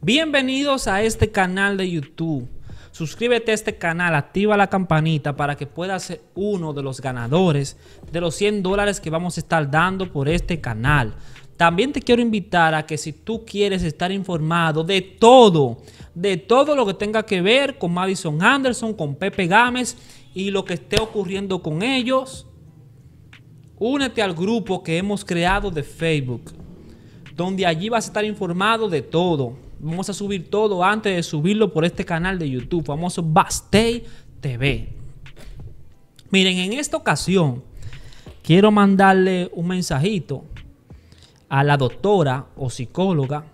Bienvenidos a este canal de YouTube. Suscríbete a este canal, activa la campanita para que puedas ser uno de los ganadores de los 100 dólares que vamos a estar dando por este canal. También te quiero invitar a que si tú quieres estar informado de todo, de todo lo que tenga que ver con Madison Anderson, con Pepe Gámez y lo que esté ocurriendo con ellos, Únete al grupo que hemos creado de Facebook, donde allí vas a estar informado de todo. Vamos a subir todo antes de subirlo por este canal de YouTube, famoso Bastey TV. Miren, en esta ocasión quiero mandarle un mensajito a la doctora o psicóloga,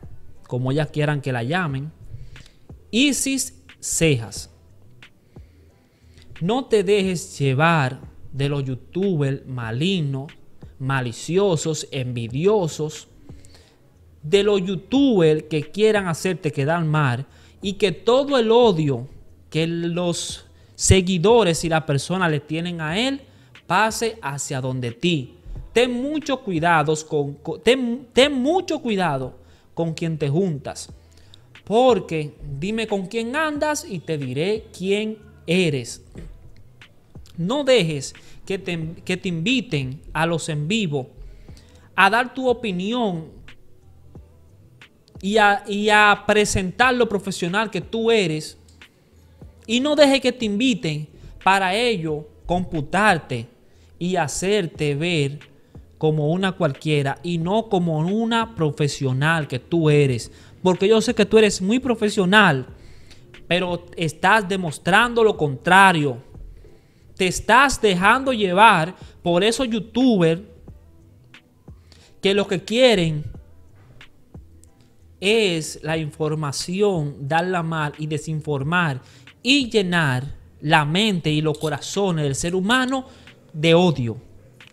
como ellas quieran que la llamen, Isis Cejas. No te dejes llevar de los youtubers malignos, maliciosos, envidiosos, de los youtubers que quieran hacerte quedar mal y que todo el odio que los seguidores y las personas le tienen a él pase hacia donde ti. Ten mucho ten mucho cuidado con quien te juntas. Porque dime con quién andas y te diré quién eres. No dejes que te, inviten a los en vivo a dar tu opinión y a, y a presentar lo profesional que tú eres. Y no dejes que te inviten para ello computarte y hacerte ver como una cualquiera y no como una profesional que tú eres. Porque yo sé que tú eres muy profesional, pero estás demostrando lo contrario te estás dejando llevar por esos youtubers que lo que quieren es la información, darla mal y desinformar y llenar la mente y los corazones del ser humano de odio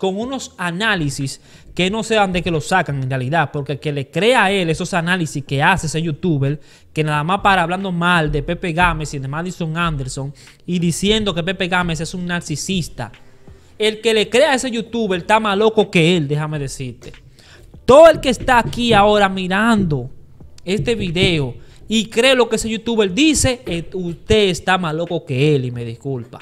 con unos análisis que no sean de que lo sacan en realidad, porque el que le crea a él esos análisis que hace ese youtuber, que nada más para hablando mal de Pepe Gámez y de Madison Anderson y diciendo que Pepe Gámez es un narcisista, el que le crea a ese youtuber está más loco que él, déjame decirte. Todo el que está aquí ahora mirando este video y cree lo que ese youtuber dice, eh, usted está más loco que él y me disculpa.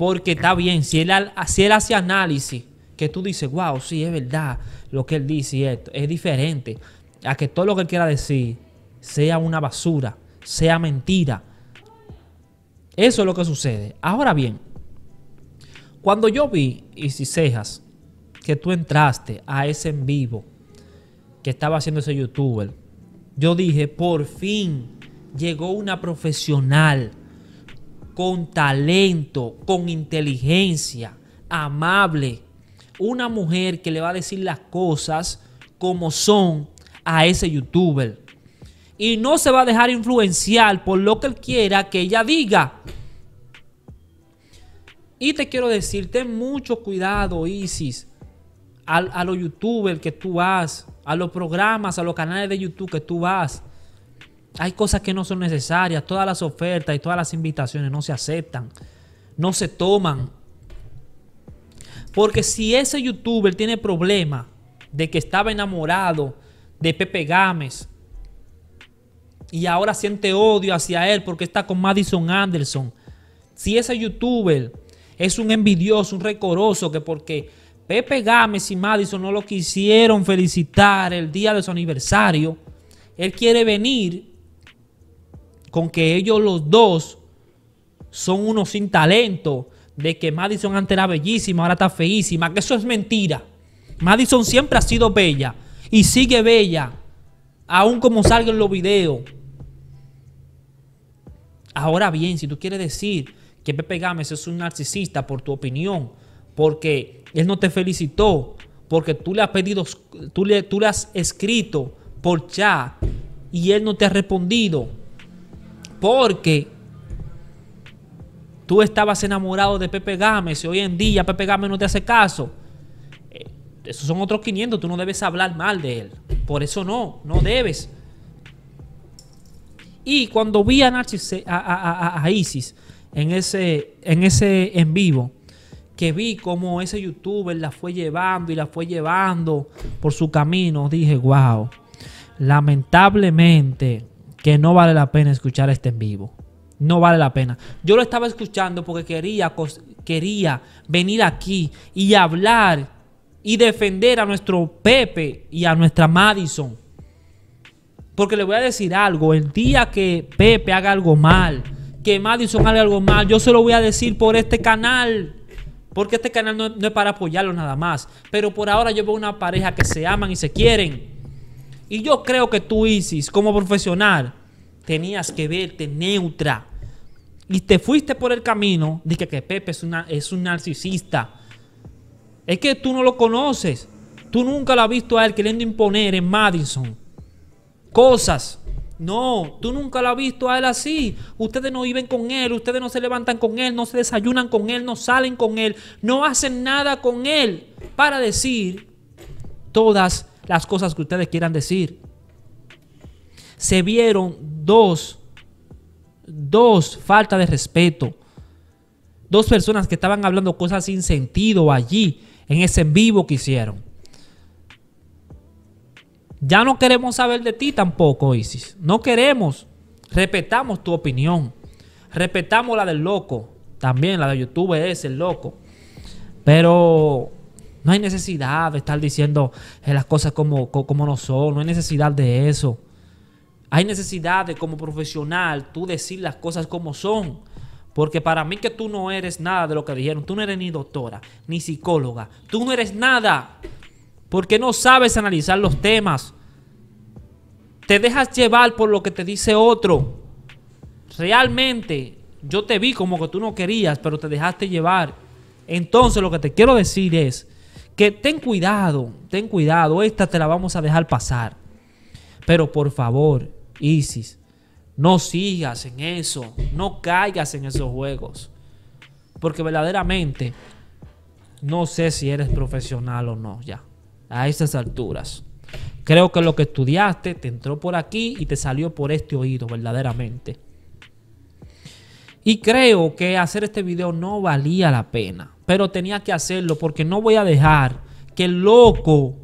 Porque está bien, si él, hace análisis, que tú dices, wow, sí, es verdad lo que él dice esto, es diferente a que todo lo que él quiera decir sea una basura, sea mentira. Eso es lo que sucede. Ahora bien, cuando yo vi, y si cejas, que tú entraste a ese en vivo que estaba haciendo ese youtuber, yo dije, por fin llegó una profesional con talento, con inteligencia, amable. Una mujer que le va a decir las cosas como son a ese youtuber. Y no se va a dejar influenciar por lo que él quiera que ella diga. Y te quiero decir, ten mucho cuidado, Isis, a, a los youtubers que tú vas, a los programas, a los canales de YouTube que tú vas hay cosas que no son necesarias, todas las ofertas y todas las invitaciones no se aceptan, no se toman. Porque si ese youtuber tiene problema de que estaba enamorado de Pepe Gámez y ahora siente odio hacia él porque está con Madison Anderson, si ese youtuber es un envidioso, un recoroso, que porque Pepe Gámez y Madison no lo quisieron felicitar el día de su aniversario, él quiere venir con que ellos los dos son unos sin talento, de que Madison antes era bellísima, ahora está feísima, que eso es mentira. Madison siempre ha sido bella y sigue bella, aún como salgan los videos. Ahora bien, si tú quieres decir que Pepe Gámez es un narcisista por tu opinión, porque él no te felicitó, porque tú le has pedido, tú le, tú le has escrito por chat y él no te ha respondido, porque tú estabas enamorado de Pepe Gámez y hoy en día Pepe Gámez no te hace caso. Eh, esos son otros 500, tú no debes hablar mal de él. Por eso no, no debes. Y cuando vi a, a, Isis en ese, en ese en vivo, que vi como ese youtuber la fue llevando y la fue llevando por su camino, dije, wow, lamentablemente que no vale la pena escuchar este en vivo. No vale la pena. Yo lo estaba escuchando porque quería, quería venir aquí y hablar y defender a nuestro Pepe y a nuestra Madison. Porque le voy a decir algo, el día que Pepe haga algo mal, que Madison haga algo mal, yo se lo voy a decir por este canal. Porque este canal no, es para apoyarlo nada más. Pero por ahora yo veo una pareja que se aman y se quieren. Y yo creo que tú, Isis, como profesional, tenías que verte neutra. Y te fuiste por el camino Dije que, Pepe es, una, es un narcisista. Es que tú no lo conoces. Tú nunca lo has visto a él queriendo imponer en Madison cosas. No, tú nunca lo has visto a él así. Ustedes no viven con él, ustedes no se levantan con él, no se desayunan con él, no salen con él, no hacen nada con él para decir todas las cosas que ustedes quieran decir. Se vieron dos, dos falta de respeto. Dos personas que estaban hablando cosas sin sentido allí, en ese vivo que hicieron. Ya no queremos saber de ti tampoco, Isis. No queremos. Respetamos tu opinión. Respetamos la del loco. También la de YouTube es el loco. Pero no hay necesidad de estar diciendo eh, las cosas como, como no son, no hay necesidad de eso. Hay necesidad de como profesional tú decir las cosas como son. Porque para mí que tú no eres nada de lo que dijeron. Tú no eres ni doctora, ni psicóloga. Tú no eres nada. Porque no sabes analizar los temas. Te dejas llevar por lo que te dice otro. Realmente yo te vi como que tú no querías, pero te dejaste llevar. Entonces lo que te quiero decir es que ten cuidado, ten cuidado, esta te la vamos a dejar pasar. Pero por favor, Isis, no sigas en eso, no caigas en esos juegos. Porque verdaderamente no sé si eres profesional o no ya, a esas alturas. Creo que lo que estudiaste te entró por aquí y te salió por este oído verdaderamente. Y creo que hacer este video no valía la pena, pero tenía que hacerlo porque no voy a dejar que el loco,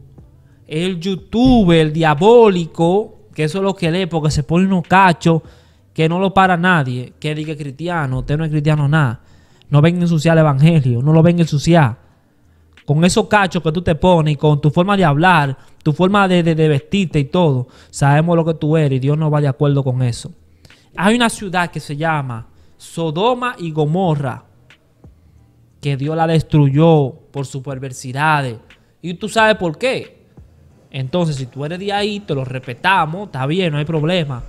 el youtuber, el diabólico, que eso es lo que lee porque se pone unos cachos que no lo para nadie, que diga cristiano, usted no es cristiano nada. No venga a ensuciar el evangelio, no lo venga a ensuciar. Con esos cachos que tú te pones y con tu forma de hablar, tu forma de, de vestirte y todo, sabemos lo que tú eres y Dios no va de acuerdo con eso. Hay una ciudad que se llama Sodoma y Gomorra, que Dios la destruyó por sus perversidades. Y tú sabes por qué. Entonces, si tú eres de ahí, te lo respetamos, está bien, no hay problema.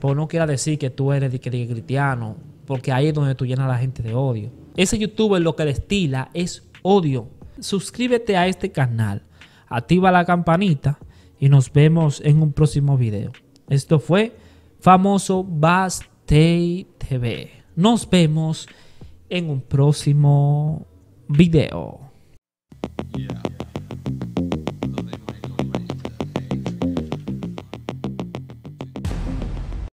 Pero no quiera decir que tú eres de, cristiano, porque ahí es donde tú llenas a la gente de odio. Ese youtuber lo que destila es odio. Suscríbete a este canal, activa la campanita y nos vemos en un próximo video. Esto fue Famoso Bast. Tay TV. Nos vemos en un próximo video.